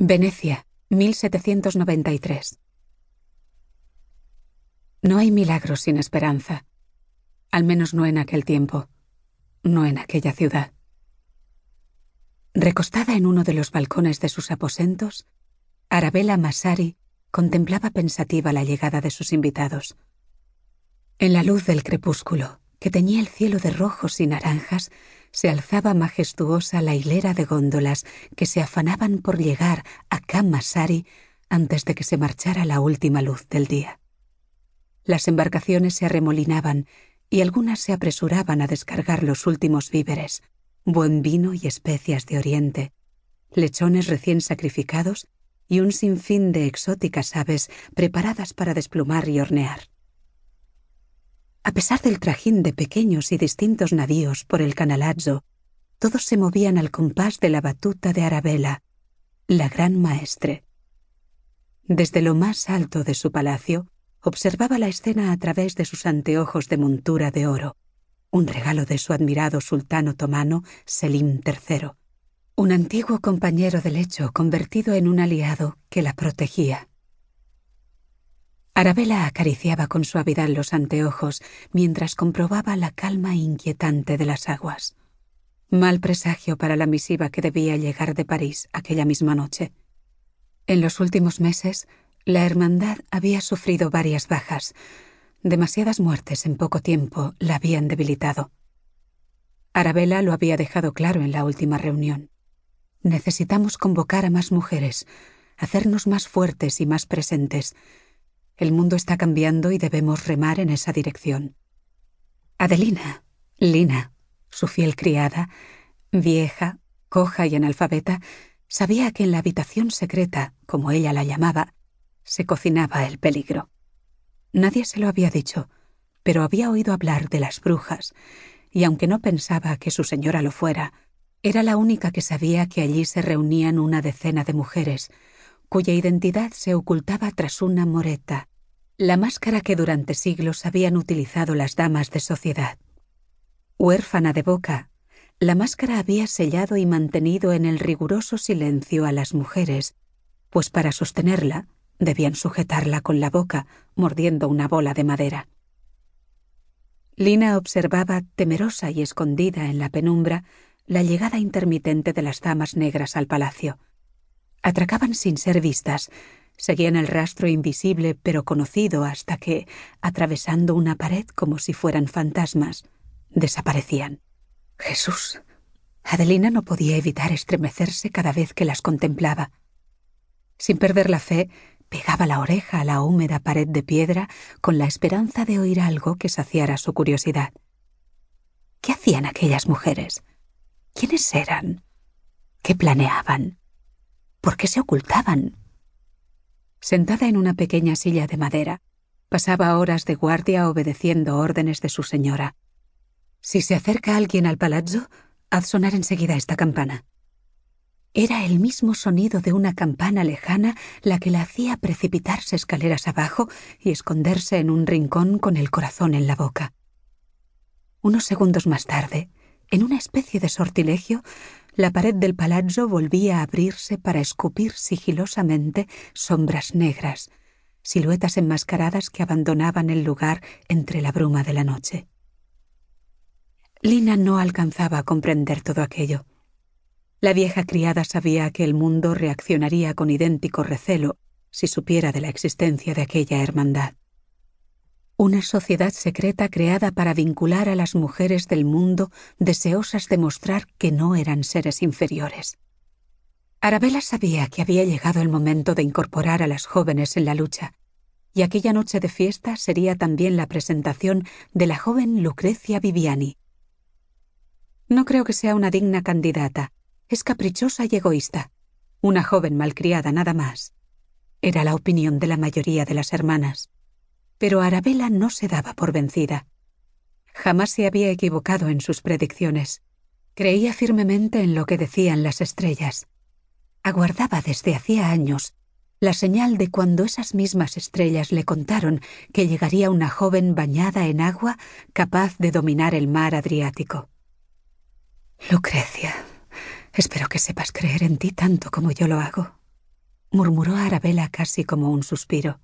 Venecia, 1793. No hay milagros sin esperanza, al menos no en aquel tiempo, no en aquella ciudad. Recostada en uno de los balcones de sus aposentos, Arabella Masari contemplaba pensativa la llegada de sus invitados. En la luz del crepúsculo, que teñía el cielo de rojos y naranjas, se alzaba majestuosa la hilera de góndolas que se afanaban por llegar a Kamasari antes de que se marchara la última luz del día. Las embarcaciones se arremolinaban y algunas se apresuraban a descargar los últimos víveres, buen vino y especias de Oriente, lechones recién sacrificados y un sinfín de exóticas aves preparadas para desplumar y hornear. A pesar del trajín de pequeños y distintos navíos por el canalazzo, todos se movían al compás de la batuta de Arabella, la gran maestre. Desde lo más alto de su palacio, observaba la escena a través de sus anteojos de montura de oro, un regalo de su admirado sultán otomano Selim III, un antiguo compañero de lecho convertido en un aliado que la protegía. Arabela acariciaba con suavidad los anteojos mientras comprobaba la calma inquietante de las aguas. Mal presagio para la misiva que debía llegar de París aquella misma noche. En los últimos meses, la hermandad había sufrido varias bajas. Demasiadas muertes en poco tiempo la habían debilitado. Arabella lo había dejado claro en la última reunión. Necesitamos convocar a más mujeres, hacernos más fuertes y más presentes, el mundo está cambiando y debemos remar en esa dirección. Adelina, Lina, su fiel criada, vieja, coja y analfabeta, sabía que en la habitación secreta, como ella la llamaba, se cocinaba el peligro. Nadie se lo había dicho, pero había oído hablar de las brujas, y aunque no pensaba que su señora lo fuera, era la única que sabía que allí se reunían una decena de mujeres, cuya identidad se ocultaba tras una moreta, la máscara que durante siglos habían utilizado las damas de sociedad. Huérfana de boca, la máscara había sellado y mantenido en el riguroso silencio a las mujeres, pues para sostenerla debían sujetarla con la boca, mordiendo una bola de madera. Lina observaba, temerosa y escondida en la penumbra, la llegada intermitente de las damas negras al palacio. Atracaban sin ser vistas. Seguían el rastro invisible pero conocido hasta que, atravesando una pared como si fueran fantasmas, desaparecían. Jesús. Adelina no podía evitar estremecerse cada vez que las contemplaba. Sin perder la fe, pegaba la oreja a la húmeda pared de piedra con la esperanza de oír algo que saciara su curiosidad. ¿Qué hacían aquellas mujeres? ¿Quiénes eran? ¿Qué planeaban? ¿Por qué se ocultaban? Sentada en una pequeña silla de madera, pasaba horas de guardia obedeciendo órdenes de su señora. Si se acerca alguien al palazzo, haz sonar enseguida esta campana. Era el mismo sonido de una campana lejana la que la hacía precipitarse escaleras abajo y esconderse en un rincón con el corazón en la boca. Unos segundos más tarde, en una especie de sortilegio, la pared del palacio volvía a abrirse para escupir sigilosamente sombras negras, siluetas enmascaradas que abandonaban el lugar entre la bruma de la noche. Lina no alcanzaba a comprender todo aquello. La vieja criada sabía que el mundo reaccionaría con idéntico recelo si supiera de la existencia de aquella hermandad una sociedad secreta creada para vincular a las mujeres del mundo deseosas de mostrar que no eran seres inferiores. Arabella sabía que había llegado el momento de incorporar a las jóvenes en la lucha, y aquella noche de fiesta sería también la presentación de la joven Lucrecia Viviani. No creo que sea una digna candidata, es caprichosa y egoísta, una joven malcriada nada más. Era la opinión de la mayoría de las hermanas. Pero Arabella no se daba por vencida. Jamás se había equivocado en sus predicciones. Creía firmemente en lo que decían las estrellas. Aguardaba desde hacía años la señal de cuando esas mismas estrellas le contaron que llegaría una joven bañada en agua capaz de dominar el mar Adriático. Lucrecia, espero que sepas creer en ti tanto como yo lo hago, murmuró Arabella casi como un suspiro.